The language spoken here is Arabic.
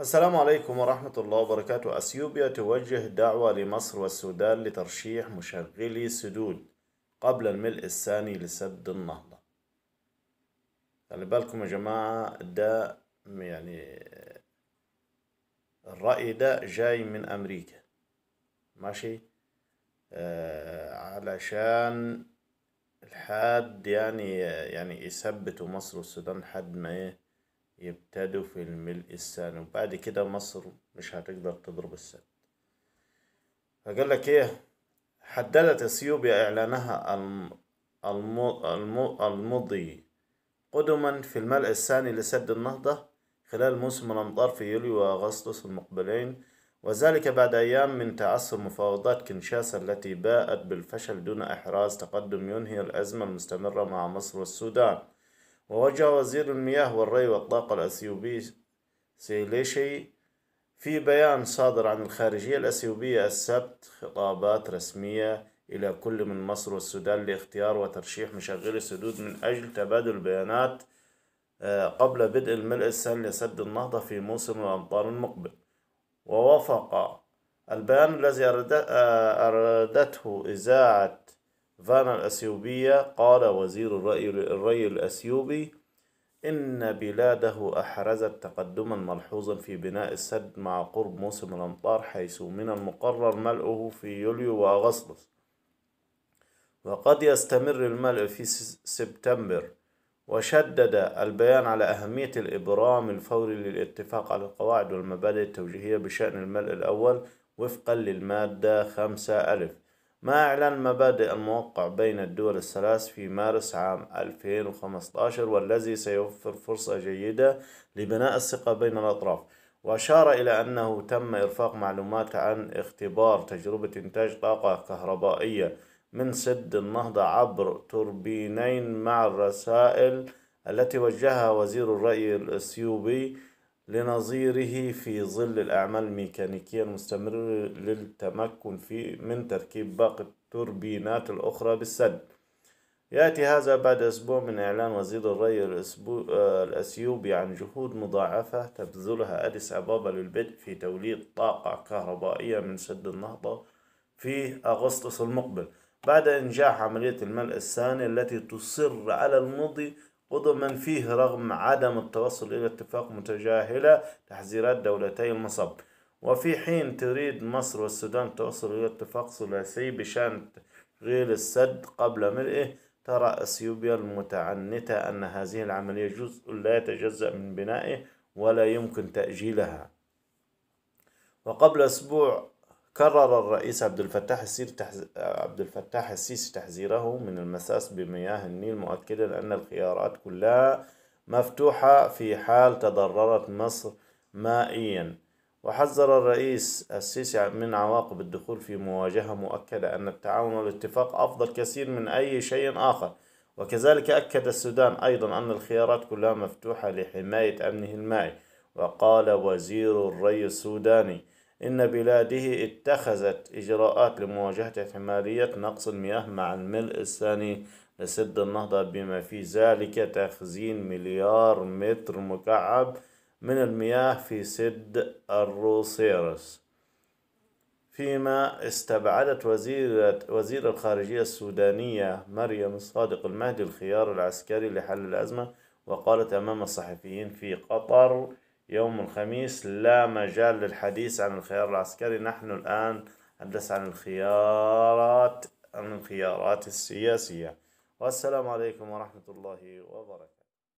السلام عليكم ورحمة الله وبركاته أثيوبيا توجه دعوة لمصر والسودان لترشيح مشغلي سدود قبل الملء الثاني لسد النهضة خلي يعني بالكم يا جماعة ده يعني الرأي ده جاي من أمريكا ماشي آه علشان الحد يعني يعني يثبتوا مصر والسودان حد ما ايه يبتدوا في الملء السني وبعد كده مصر مش هتقدر تضرب السد فقال لك ايه حددت اثيوبيا اعلانها المضي قدما في الملء الثاني لسد النهضة خلال موسم الأمطار في يوليو وأغسطس المقبلين وذلك بعد أيام من تعثر مفاوضات كنشاسا التي باءت بالفشل دون إحراز تقدم ينهي الأزمة المستمرة مع مصر والسودان ووجه وزير المياه والري والطاقة الأثيوبي سيليشي في بيان صادر عن الخارجية الأثيوبية السبت خطابات رسمية إلى كل من مصر والسودان لاختيار وترشيح مشغلي السدود من أجل تبادل بيانات آه، قبل بدء الملء السن لسد النهضة في موسم الأمطار المقبل ووافق البيان الذي آه، أردته إذاعة فانا الأثيوبية قال وزير الرأي, الرأي الأثيوبي إن بلاده أحرزت تقدما ملحوظا في بناء السد مع قرب موسم الأمطار حيث من المقرر ملؤه في يوليو وأغسطس وقد يستمر الملء في سبتمبر وشدد البيان على أهمية الإبرام الفوري للاتفاق على القواعد والمبادئ التوجيهية بشأن الملء الأول وفقا للمادة خمسة ألف مع إعلان مبادئ الموقع بين الدول الثلاث في مارس عام 2015 والذي سيوفر فرصة جيدة لبناء الثقة بين الأطراف وأشار إلى أنه تم إرفاق معلومات عن اختبار تجربة إنتاج طاقة كهربائية من سد النهضة عبر توربينين مع الرسائل التي وجهها وزير الرأي الأثيوبي لنظيره في ظل الأعمال الميكانيكية المستمرة للتمكن في من تركيب باقي التوربينات الأخرى بالسد يأتي هذا بعد أسبوع من إعلان وزير الري آه، الأثيوبي عن جهود مضاعفة تبذلها أديس أبابا للبدء في توليد طاقة كهربائية من سد النهضة في أغسطس المقبل بعد إنجاح عملية الملء الثاني التي تصر على المضي وضع من فيه رغم عدم التوصل إلى اتفاق متجاهلة تحذيرات دولتي المصب وفي حين تريد مصر والسودان التوصل إلى اتفاق ثلاثي بشأن غير السد قبل ملئه ترى أثيوبيا المتعنتة أن هذه العملية جزء لا يتجزأ من بنائه ولا يمكن تأجيلها وقبل أسبوع كرر الرئيس عبد الفتاح السيسي تحز... عبد الفتاح السيسي تحذيره من المساس بمياه النيل مؤكدا أن الخيارات كلها مفتوحة في حال تضررت مصر مائيا وحذر الرئيس السيسي من عواقب الدخول في مواجهة مؤكدة أن التعاون والاتفاق أفضل كثير من أي شيء آخر وكذلك أكد السودان أيضا أن الخيارات كلها مفتوحة لحماية أمنه المائي وقال وزير الري السوداني إن بلاده اتخذت إجراءات لمواجهة احتمالية نقص المياه مع الملء الثاني لسد النهضة بما في ذلك تخزين مليار متر مكعب من المياه في سد الروسيرس فيما استبعدت وزيرة وزير الخارجية السودانية مريم صادق المهدي الخيار العسكري لحل الأزمة وقالت أمام الصحفيين في قطر يوم الخميس لا مجال للحديث عن الخيار العسكري نحن الآن نتحدث عن الخيارات عن الخيارات السياسية والسلام عليكم ورحمة الله وبركاته